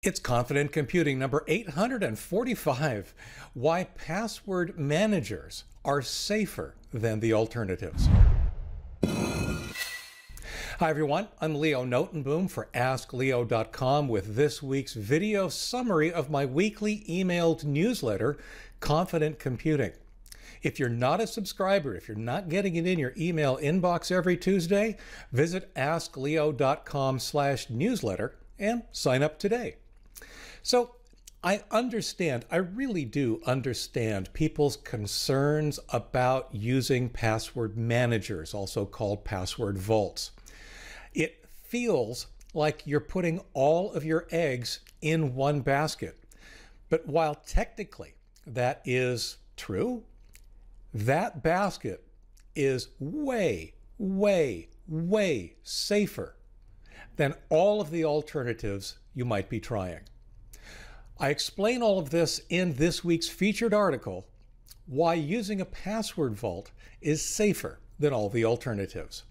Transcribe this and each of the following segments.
It's Confident Computing number 845 Why Password Managers Are Safer Than the Alternatives. Hi, everyone. I'm Leo Notenboom for AskLeo.com with this week's video summary of my weekly emailed newsletter, Confident Computing. If you're not a subscriber, if you're not getting it in your email inbox every Tuesday, visit AskLeo.com slash newsletter and sign up today. So I understand, I really do understand people's concerns about using password managers, also called password vaults. It feels like you're putting all of your eggs in one basket. But while technically that is true, that basket is way, way, way safer than all of the alternatives you might be trying. I explain all of this in this week's featured article Why Using a Password Vault is Safer Than All the Alternatives.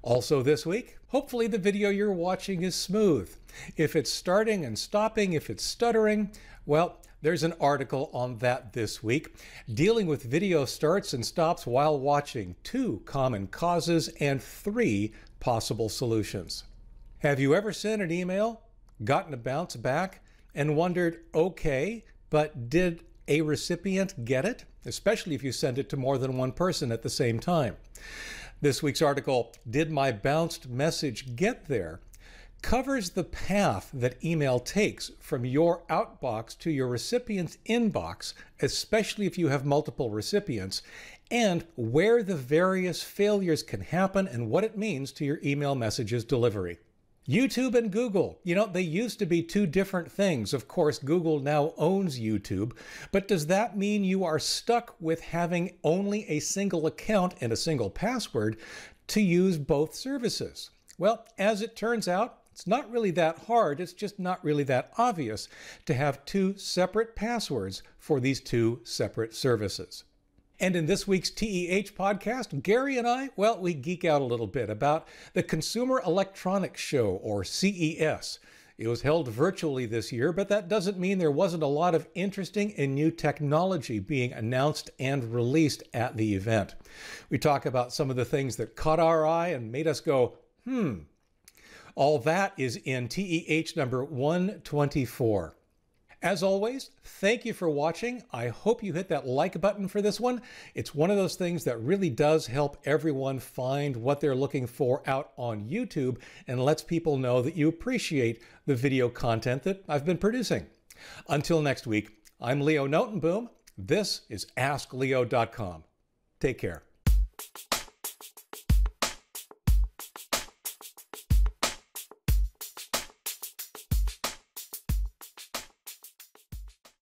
Also, this week, hopefully the video you're watching is smooth. If it's starting and stopping, if it's stuttering, well, there's an article on that this week, dealing with video starts and stops while watching, two common causes, and three possible solutions. Have you ever sent an email, gotten a bounce back, and wondered okay, but did a recipient get it? Especially if you send it to more than one person at the same time. This week's article, Did My Bounced Message Get There? covers the path that email takes from your outbox to your recipient's inbox, especially if you have multiple recipients, and where the various failures can happen and what it means to your email message's delivery. YouTube and Google. You know, they used to be two different things. Of course, Google now owns YouTube, but does that mean you are stuck with having only a single account and a single password to use both services? Well, as it turns out, it's not really that hard. It's just not really that obvious to have two separate passwords for these two separate services. And in this week's TEH podcast, Gary and I, well, we geek out a little bit about the Consumer Electronics Show, or CES. It was held virtually this year, but that doesn't mean there wasn't a lot of interesting and new technology being announced and released at the event. We talk about some of the things that caught our eye and made us go, hmm. All that is in TEH number 124. As always, thank you for watching. I hope you hit that like button for this one. It's one of those things that really does help everyone find what they're looking for out on YouTube and lets people know that you appreciate the video content that I've been producing. Until next week, I'm Leo Notenboom. This is AskLeo.com. Take care.